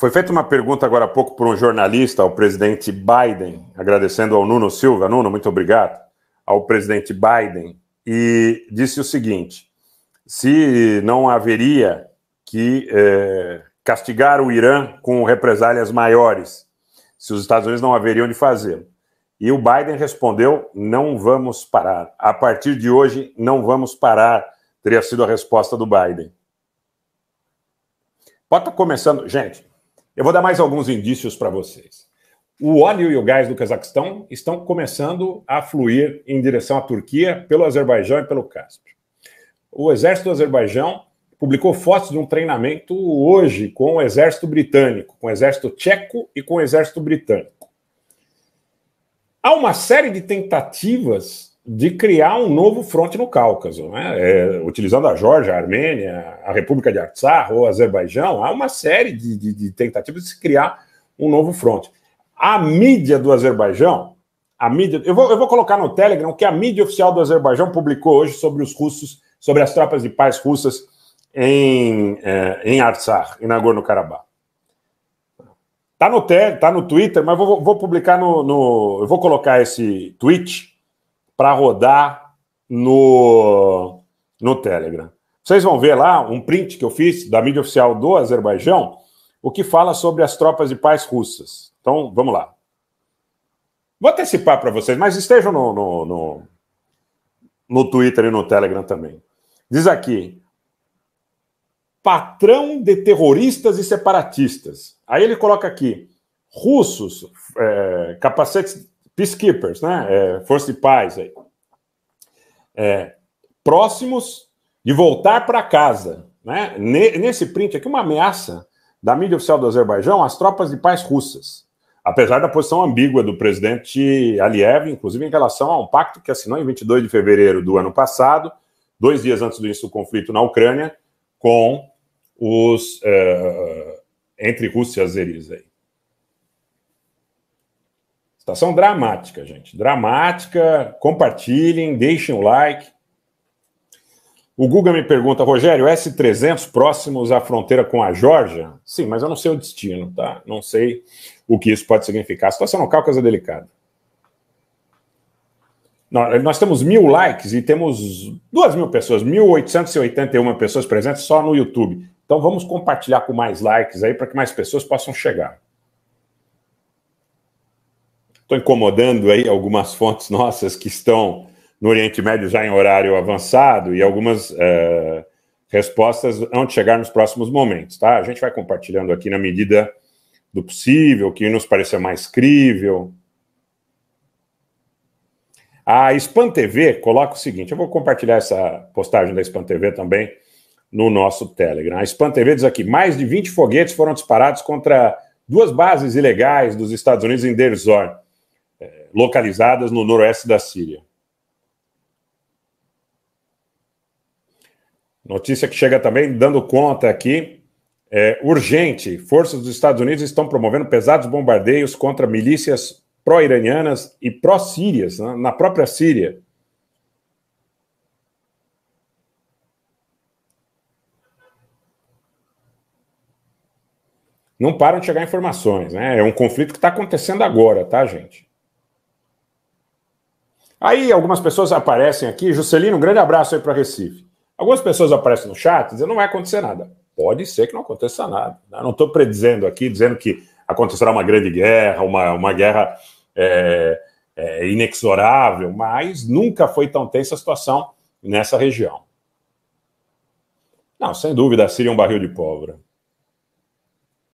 Foi feita uma pergunta agora há pouco por um jornalista ao presidente Biden, agradecendo ao Nuno Silva. Nuno, muito obrigado. Ao presidente Biden, e disse o seguinte: se não haveria que eh, castigar o Irã com represálias maiores, se os Estados Unidos não haveriam de fazê-lo. E o Biden respondeu: não vamos parar. A partir de hoje, não vamos parar. Teria sido a resposta do Biden. Bota tá começando. Gente, eu vou dar mais alguns indícios para vocês. O óleo e o gás do Cazaquistão estão começando a fluir em direção à Turquia pelo Azerbaijão e pelo Cáspio. O exército do Azerbaijão publicou fotos de um treinamento hoje com o exército britânico, com o exército tcheco e com o exército britânico. Há uma série de tentativas de criar um novo fronte no Cáucaso, né? é, utilizando a Georgia, a Armênia, a República de Artsar ou Azerbaijão, há uma série de, de, de tentativas de se criar um novo fronte. A mídia do Azerbaijão, a mídia, eu vou, eu vou colocar no Telegram que a mídia oficial do Azerbaijão publicou hoje sobre os russos, sobre as tropas de paz russas em, é, em Artsar, em Nagorno-Karabakh. Tá no, te, tá no Twitter, mas vou, vou publicar no, no. Eu vou colocar esse tweet para rodar no, no Telegram. Vocês vão ver lá um print que eu fiz da mídia oficial do Azerbaijão, o que fala sobre as tropas de paz russas. Então, vamos lá. Vou antecipar para vocês, mas estejam no, no, no, no Twitter e no Telegram também. Diz aqui: patrão de terroristas e separatistas. Aí ele coloca aqui: russos, é, capacetes peacekeepers, né? É, força de paz aí. É, próximos de voltar para casa. Né? Nesse print aqui, uma ameaça da mídia oficial do Azerbaijão às tropas de paz russas. Apesar da posição ambígua do presidente Aliyev, inclusive em relação a um pacto que assinou em 22 de fevereiro do ano passado, dois dias antes do início do conflito na Ucrânia, com os. É, entre Rússia e azeris aí. Situação dramática, gente. Dramática. Compartilhem, deixem o like. O Guga me pergunta, Rogério, S300 próximos à fronteira com a Geórgia? Sim, mas eu não sei o destino, tá? Não sei o que isso pode significar. A situação no Cáucaso é delicada. Nós temos mil likes e temos duas mil pessoas, 1.881 pessoas presentes só no YouTube. Então vamos compartilhar com mais likes aí para que mais pessoas possam chegar. Estou incomodando aí algumas fontes nossas que estão no Oriente Médio já em horário avançado e algumas uh, respostas vão chegar nos próximos momentos, tá? A gente vai compartilhando aqui na medida do possível, que nos parecer mais crível. A Span TV coloca o seguinte: eu vou compartilhar essa postagem da Span TV também no nosso Telegram. A Span TV diz aqui: mais de 20 foguetes foram disparados contra duas bases ilegais dos Estados Unidos em Deir localizadas no noroeste da Síria. Notícia que chega também dando conta aqui. É, urgente, forças dos Estados Unidos estão promovendo pesados bombardeios contra milícias pró-iranianas e pró-sírias né, na própria Síria. Não param de chegar informações, né? É um conflito que está acontecendo agora, tá, gente? Aí algumas pessoas aparecem aqui. Juscelino, um grande abraço aí para Recife. Algumas pessoas aparecem no chat dizendo não vai acontecer nada. Pode ser que não aconteça nada. Eu né? não estou predizendo aqui, dizendo que acontecerá uma grande guerra, uma, uma guerra é, é, inexorável, mas nunca foi tão tensa a situação nessa região. Não, sem dúvida, a Síria é um barril de pólvora.